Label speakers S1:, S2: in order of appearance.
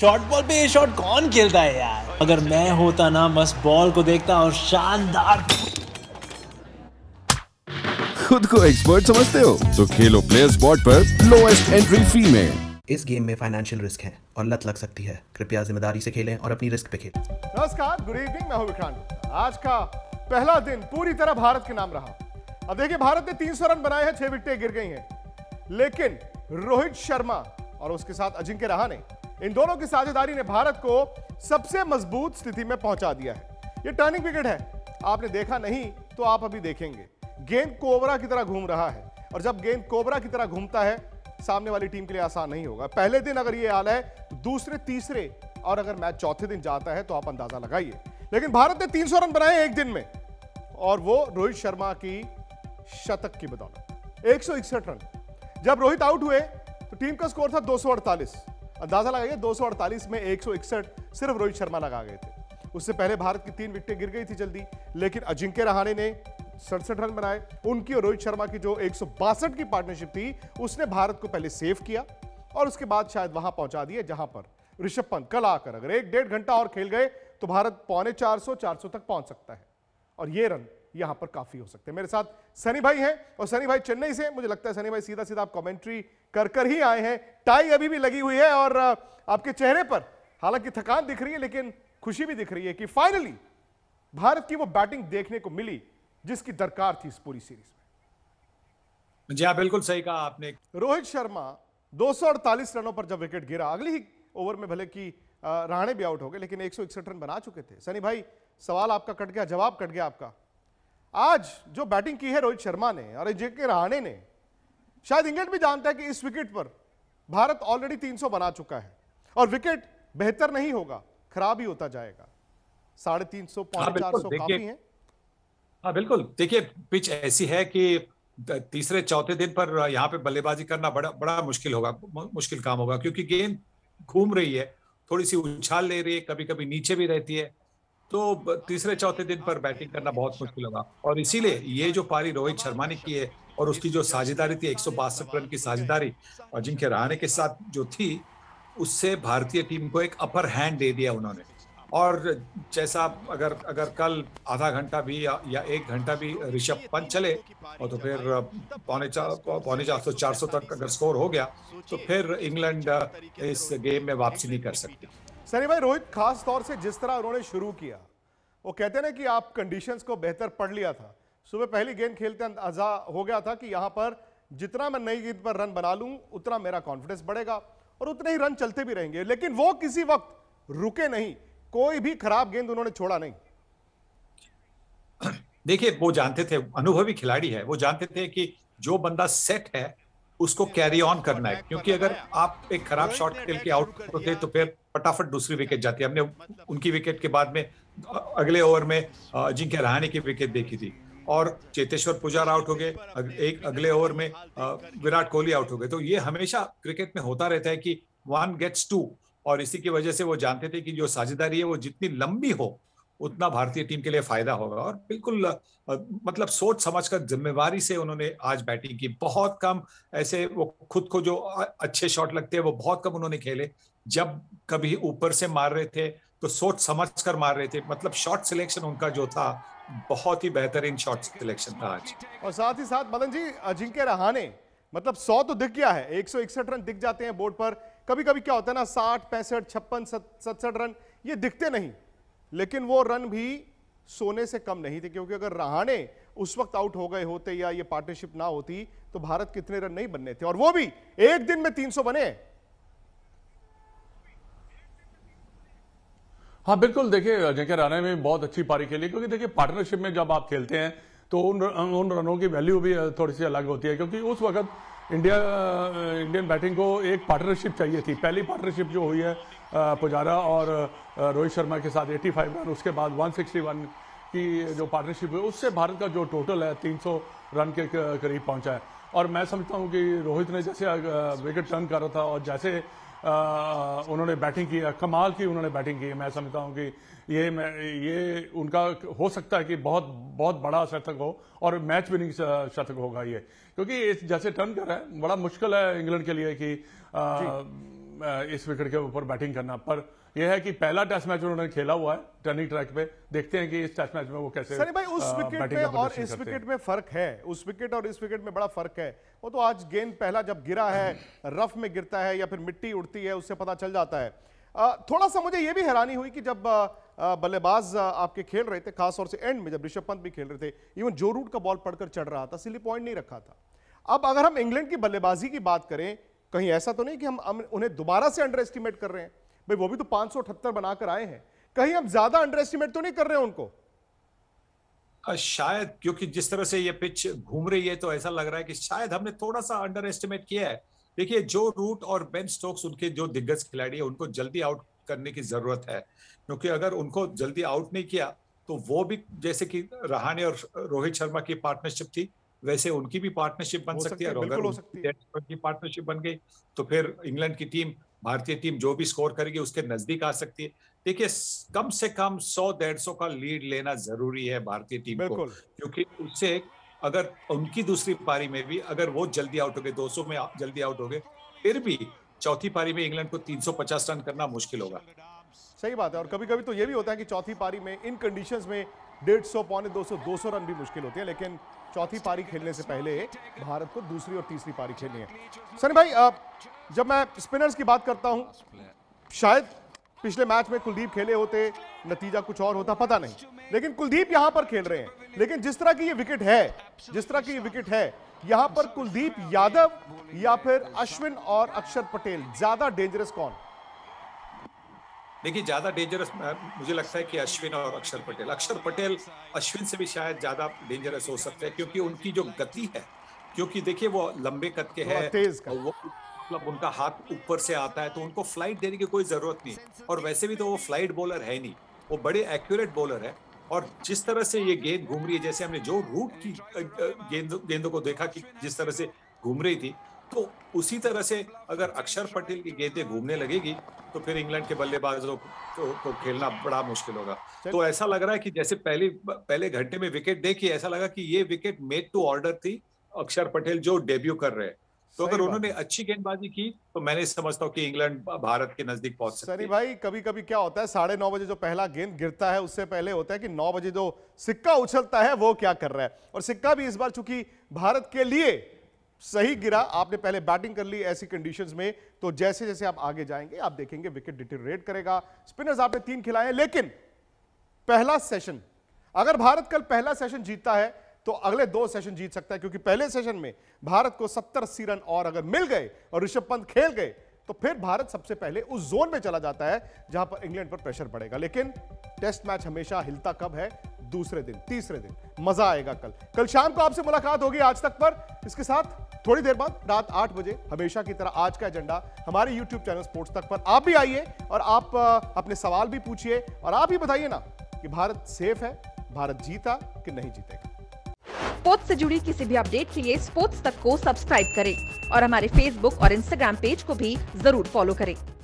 S1: short ball पे ये shot कौन खेलता है यार अगर मैं होता ना बस बॉल को देखता और शानदार खुद को एक्सपर्ट समझते हो तो खेलो प्लेयर स्पॉट पर लोएस्ट एंट्री फी में
S2: इस गेम में फाइनेंशियल रिस्क है और लत लग सकती है कृपया जिम्मेदारी से खेलें और अपनी रिस्क पे खेलें नमस्कार गुड इवनिंग मैं हूं विक्रांत आज का पहला दिन पूरी तरह भारत के नाम रहा अब देखिए भारत ने 300 रन बनाए हैं छह विकेटें गिर गई हैं लेकिन रोहित शर्मा और उसके साथ अजिंक्य रहा ने इन दोनों की साझेदारी ने भारत को सबसे मजबूत स्थिति में पहुंचा दिया है यह टर्निंग विकेट है आपने देखा नहीं तो आप अभी देखेंगे गेंद कोबरा की तरह घूम रहा है और जब गेंद कोबरा की तरह घूमता है सामने वाली टीम के लिए आसान नहीं होगा पहले दिन अगर ये आला है दूसरे तीसरे और अगर मैच चौथे दिन जाता है तो आप अंदाजा लगाइए लेकिन भारत ने 300 रन बनाए एक दिन में और वो रोहित शर्मा की शतक की बदौलत एक रन जब रोहित आउट हुए तो टीम का स्कोर था दो अंदाजा लगाइए दो में एक सिर्फ रोहित शर्मा लगा गए थे उससे पहले भारत की तीन विकेटें गिर गई थी जल्दी लेकिन अजिंक्य रहाणे ने सड़सठ रन बनाए उनकी और रोहित शर्मा की जो एक की पार्टनरशिप थी उसने भारत को पहले सेव किया और उसके बाद शायद वहां पहुंचा दिए जहां पर ऋषभ पंत कल आकर अगर एक डेढ़ घंटा और खेल गए तो भारत पौने 400 400 तक पहुंच सकता है और ये रन यहां पर काफी हो सकते हैं मेरे साथ सनी भाई हैं और सनी भाई चेन्नई से मुझे लगता है सनी भाई सीधा सीधा आप कमेंट्री कर कर ही आए हैं टाई अभी भी लगी हुई है और आपके चेहरे पर हालांकि थकान दिख रही है लेकिन खुशी भी दिख रही है कि फाइनली भारत की वो बैटिंग देखने को मिली जिसकी दरकार थी इस पूरी सीरीज में जी हाँ बिल्कुल
S1: सही कहा आपने
S2: रोहित शर्मा दो रनों पर जब विकेट गिरा अगली ही ओवर में भले की राणे भी आउट हो गए लेकिन एक रन बना चुके थे सनी भाई सवाल आपका कट गया जवाब कट गया आपका आज जो बैटिंग की है रोहित शर्मा ने और जे के रहाणे ने शायद इंग्लैंड भी जानता है कि इस विकेट पर भारत ऑलरेडी 300 बना चुका है और विकेट बेहतर नहीं होगा खराब ही होता जाएगा साढ़े तीन सौ हाँ, पांच चार सौ
S1: हाँ बिल्कुल देखिए पिच ऐसी है कि तीसरे चौथे दिन पर यहाँ पे बल्लेबाजी करना बड़ा बड़ा मुश्किल होगा मुश्किल काम होगा क्योंकि गेंद घूम रही है थोड़ी सी उछाल ले रही है कभी कभी नीचे भी रहती है तो तीसरे चौथे दिन पर बैटिंग करना बहुत मुश्किल होगा और इसीलिए ये जो पारी रोहित शर्मा ने की है और उसकी जो साझेदारी थी एक रन की साझेदारी और जिनके के साथ जो थी उससे भारतीय टीम को एक अपर हैंड दे दिया उन्होंने और जैसा अगर अगर कल आधा घंटा भी या, या एक घंटा भी ऋषभ पंत चले और तो फिर पौने चार पौने चार सौ चार सौ तक अगर स्कोर हो गया तो फिर इंग्लैंड इस गेम में वापसी नहीं कर सकती
S2: सनी भाई रोहित खास तौर से जिस तरह उन्होंने शुरू किया वो कहते ना कि आप कंडीशंस को बेहतर पढ़ लिया था सुबह पहली गेंद खेलते अंदाजा हो गया था कि यहाँ पर जितना मैं नई गेंद पर रन बना लूँ उतना मेरा कॉन्फिडेंस बढ़ेगा और उतने ही रन चलते भी रहेंगे लेकिन वो किसी वक्त रुके नहीं कोई भी खराब गेंद उन्होंने छोड़ा नहीं
S1: देखिए वो जानते थे अनुभवी खिलाड़ी है वो जानते थे कि जो बंदा सेट है उसको कैरी ऑन करना है क्योंकि अगर आप एक खराब शॉट खेल के आउट होते तो फिर फटाफट दूसरी विकेट जाती है हमने उनकी विकेट के बाद में अगले ओवर में जिनके रहाने की विकेट देखी थी और चेतेश्वर पुजार आउट हो गए एक अगले ओवर में विराट कोहली आउट हो गए तो ये हमेशा क्रिकेट में होता रहता है कि वन गेट्स टू और इसी की वजह से वो जानते थे कि जो साझेदारी है वो जितनी लंबी हो उतना भारतीय टीम के लिए फायदा होगा और बिल्कुल मतलब सोच समझ कर जिम्मेवारी से उन्होंने आज बैटिंग की बहुत कम ऐसे वो खुद को जो अच्छे शॉट लगते हैं वो बहुत कम उन्होंने खेले जब कभी ऊपर से मार रहे थे तो सोच समझ कर मार रहे थे मतलब शॉट सिलेक्शन उनका जो था बहुत ही बेहतरीन शॉट सिलेक्शन था आज
S2: और साथ ही साथ मदन जी अजिंक्य रहाने मतलब सौ तो दिख गया है एक रन दिख जाते हैं बोर्ड पर कभी कभी क्या होता है ना साठ पैंसठ छप्पन सत्सठ रन ये दिखते नहीं लेकिन वो रन भी सोने से कम नहीं थे क्योंकि अगर रहाणे उस वक्त आउट हो गए होते या ये पार्टनरशिप ना होती तो भारत कितने रन नहीं बनने थे और वो भी एक दिन में 300 बने
S1: हाँ बिल्कुल देखिए जैके रहाणे में बहुत अच्छी पारी खेली क्योंकि देखिए पार्टनरशिप में जब आप खेलते हैं तो उन उन रनों की वैल्यू भी थोड़ी सी अलग होती है क्योंकि उस वक्त इंडिया इंडियन बैटिंग को एक पार्टनरशिप चाहिए थी पहली पार्टनरशिप जो हुई है पुजारा और रोहित शर्मा के साथ 85 रन उसके बाद 161 की जो पार्टनरशिप हुई उससे भारत का जो टोटल है 300 रन के करीब पहुंचा है और मैं समझता हूं कि रोहित ने जैसे विकेट टर्न करा था और जैसे उन्होंने बैटिंग की कमाल की उन्होंने बैटिंग की मैं समझता हूं कि ये मैं ये उनका हो सकता है कि बहुत बहुत बड़ा शतक हो और मैच विनिंग शतक होगा ये क्योंकि जैसे टर्न रहा है बड़ा मुश्किल है इंग्लैंड के लिए कि इस विकेट के ऊपर बैटिंग करना पर यह है कि पहला टेस्ट मैच उन्होंने खेला हुआ है टर्निंग ट्रैक पे देखते हैं कि इस टेस्ट मैच में वो कैसे सर भाई उस विकेट में और इस विकेट
S2: में फर्क है उस विकेट और इस विकेट में बड़ा फर्क है वो तो आज गेंद पहला जब गिरा है रफ में गिरता है या फिर मिट्टी उड़ती है उससे पता चल जाता है थोड़ा सा मुझे ये भी हैरानी हुई कि जब बल्लेबाज आपके खेल रहे थे खासतौर से एंड में जब ऋषभ पंत भी खेल रहे थे इवन जो रूट का बॉल पड़कर चढ़ रहा था सिली पॉइंट नहीं रखा था अब अगर हम इंग्लैंड की बल्लेबाजी की बात करें कहीं ऐसा तो नहीं कि हम उन्हें दोबारा से अंडर एस्टिमेट कर रहे हैं भाई वो भी तो पांच बनाकर आए हैं कहीं हम ज्यादा अंडर एस्टिमेट तो नहीं कर रहे हैं उनको
S1: शायद क्योंकि जिस तरह से ये पिच घूम रही है तो ऐसा लग रहा है कि शायद हमने थोड़ा सा अंडर एस्टिमेट किया है देखिए जो रूट और बेन स्टोक्स उनके जो दिग्गज खिलाड़ी है उनको जल्दी आउट करने की जरूरत है क्योंकि अगर उनको जल्दी आउट नहीं किया तो वो भी जैसे कि रहाणे और रोहित शर्मा की पार्टनरशिप थी वैसे उनकी भी पार्टनरशिप बन सकती है अगर उनकी पार्टनरशिप बन गई तो फिर इंग्लैंड की टीम भारतीय टीम जो भी स्कोर करेगी उसके नजदीक आ सकती है देखिए कम से कम सौ डेढ़ सौ का लीड लेना जरूरी है भारतीय टीम को क्योंकि उससे अगर उनकी दूसरी पारी में भी अगर वो जल्दी आउट हो गए 200 में जल्दी आउट हो गए फिर भी चौथी पारी में इंग्लैंड को 350 रन करना मुश्किल होगा
S2: सही बात है और कभी कभी तो ये भी होता है कि चौथी पारी में इन कंडीशंस में डेढ़ सौ पौने दो सौ दो सौ रन भी मुश्किल होती है लेकिन चौथी पारी खेलने से पहले भारत को दूसरी और तीसरी पारी खेलनी है सनी भाई जब मैं स्पिनर्स की बात करता हूं शायद पिछले मैच में कुलदीप खेले होते नतीजा कुछ और होता पता नहीं लेकिन कुलदीप यहाँ पर खेल रहे हैं लेकिन जिस तरह की ये विकेट है जिस तरह की ये विकेट है यहाँ पर कुलदीप यादव या फिर अश्विन और अक्षर पटेल ज्यादा डेंजरस कौन
S1: देखिए ज्यादा डेंजरस मुझे लगता है कि अश्विन और अक्षर पटेल अक्षर पटेल अश्विन से भी शायद ज्यादा डेंजरस हो सकते हैं क्योंकि उनकी जो गति है क्योंकि देखिए वो लंबे कद के है मतलब उनका हाथ ऊपर से आता है तो उनको फ्लाइट देने की कोई जरूरत नहीं और वैसे भी तो वो फ्लाइट बॉलर है नहीं वो बड़े एक्यूरेट बॉलर है और जिस तरह से ये गेंद घूम रही है जैसे हमने जो रूट की गेंद गेंदों को देखा कि जिस तरह से घूम रही थी तो उसी तरह से अगर अक्षर पटेल की गेंदें घूमने लगेगी तो फिर इंग्लैंड के बल्लेबाजों को, को खेलना बड़ा मुश्किल होगा तो ऐसा लग रहा है कि जैसे पहले पहले घंटे में विकेट देखी ऐसा लगा कि ये विकेट मेड टू ऑर्डर थी अक्षर पटेल जो डेब्यू कर रहे हैं तो अगर उन्होंने अच्छी गेंदबाजी की तो मैंने समझता हूँ कि इंग्लैंड भारत के नजदीक पहुंच सकती सरी भाई
S2: कभी कभी क्या होता है साढ़े नौ बजे जो पहला गेंद गिरता है उससे पहले होता है कि नौ बजे जो सिक्का उछलता है वो क्या कर रहा है और सिक्का भी इस बार चूंकि भारत के लिए सही गिरा आपने पहले बैटिंग कर ली ऐसी कंडीशंस में तो जैसे जैसे आप आगे जाएंगे आप देखेंगे विकेट डिटेरेट करेगा स्पिनर्स आपने तीन खिलाए लेकिन पहला सेशन अगर भारत कल पहला सेशन जीतता है तो अगले दो सेशन जीत सकता है क्योंकि पहले सेशन में भारत को सत्तर अस्सी रन और अगर मिल गए और ऋषभ पंत खेल गए तो फिर भारत सबसे पहले उस जोन में चला जाता है जहां पर इंग्लैंड पर प्रेशर पड़ेगा लेकिन टेस्ट मैच हमेशा हिलता कब है दूसरे दिन तीसरे दिन मजा आएगा कल कल शाम को आपसे मुलाकात होगी आज तक पर इसके साथ थोड़ी देर बाद रात आठ बजे हमेशा की तरह आज का एजेंडा हमारे YouTube चैनल स्पोर्ट्स तक पर आप भी आइए और आप अपने सवाल भी पूछिए और आप ही बताइए ना कि भारत सेफ है भारत जीता कि नहीं जीतेगा
S1: स्पोर्ट्स से जुड़ी किसी भी अपडेट के लिए स्पोर्ट्स तक को सब्सक्राइब करें और हमारे फेसबुक और इंस्टाग्राम पेज को भी जरूर फॉलो करें